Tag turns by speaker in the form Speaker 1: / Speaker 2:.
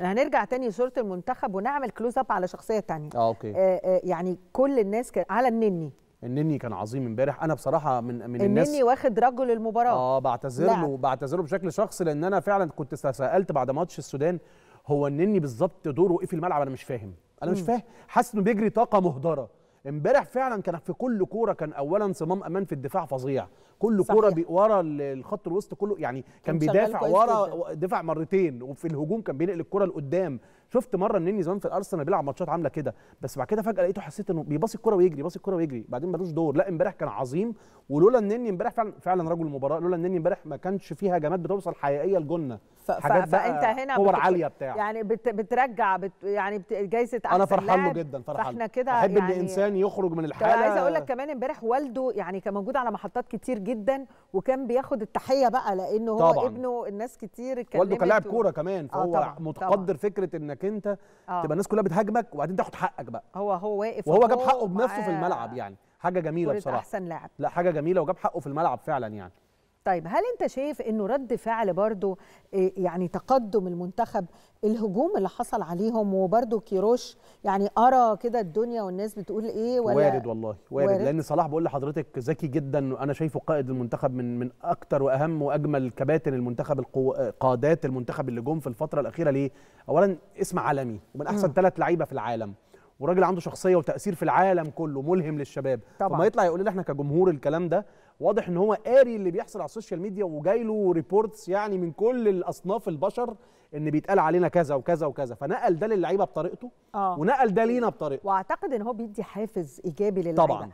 Speaker 1: هنرجع تاني لصوره المنتخب ونعمل كلوز اب على شخصيه تانية اه اوكي آه،, آه يعني كل الناس كان على النني
Speaker 2: النني كان عظيم امبارح انا بصراحه من من الناس النني
Speaker 1: واخد رجل المباراه اه
Speaker 2: بعتذر له بعتذر له بشكل شخصي لان انا فعلا كنت تساءلت بعد ماتش السودان هو النني بالظبط دوره ايه في الملعب انا مش فاهم انا مش فاهم حاسس انه بيجري طاقه مهدره امبارح فعلا كان في كل كوره كان اولا صمام امان في الدفاع فظيع كل كوره بي... ورا الخط الوسط كله يعني كان بيدافع ورا دفع مرتين وفي الهجوم كان بينقل الكوره لقدام شفت مره النني زمان في الارسنال بيلعب ماتشات عامله كده بس بعد كده فجاه لقيته حسيت انه بيباصي الكوره ويجري باصي الكوره ويجري بعدين ملوش دور لا امبارح كان عظيم ولولا النني امبارح فعلا فعلا رجل المباراه لولا النني امبارح ما كانش فيه هجمات بتوصل حقيقيه لجنه ف... حاجات فانت هنا كور بت... عاليه بتاع يعني
Speaker 1: بت... بترجع بت... يعني بت... جايزه احسن انا فرحان له جدا فرحان احنا كده احب يعني... ان انسان
Speaker 2: يخرج من الحاله عايز اقول لك كمان
Speaker 1: امبارح والده يعني كان موجود على محطات كتير جدا وكان بياخد التحيه بقى لانه هو طبعًا. ابنه الناس كتير اتكلمت والده كان لاعب كوره كمان آه، فهو آه طبعًا. متقدر
Speaker 2: طبعًا. فكره انك انك انت آه. تبقى الناس كلها بتهاجمك وبعدين تاخد حقك بقى
Speaker 1: هو هو واقف وهو جاب حقه بنفسه في الملعب
Speaker 2: يعني حاجه جميله بصراحه احسن لاعب لا حاجه جميله وجاب حقه في الملعب فعلا يعني
Speaker 1: طيب هل انت شايف انه رد فعل برضو آه، يعني تقدم المنتخب الهجوم اللي حصل عليهم وبرضو كيروش يعني ارى كده الدنيا والناس بتقول ايه ولا وارد
Speaker 2: والله وارد, وارد لان صلاح بقول لحضرتك ذكي جدا وانا شايفه قائد المنتخب من من اكتر واهم واجمل كباتن المنتخب القو... قادات المنتخب اللي جم في الفتره الاخيره ليه اولا اسم عالمي ومن احسن ثلاث لعيبه في العالم وراجل عنده شخصيه وتاثير في العالم كله ملهم للشباب طبعا ما يطلع يقول لنا احنا كجمهور الكلام ده واضح ان هو قاري اللي بيحصل على السوشيال ميديا وجاي له ريبورتس يعني من كل الاصناف البشر ان بيتقال علينا كذا وكذا وكذا فنقل ده للعيبه بطريقته آه. ونقل ده لينا بطريقته واعتقد ان هو بيدي حافز ايجابي للعيبه طبعا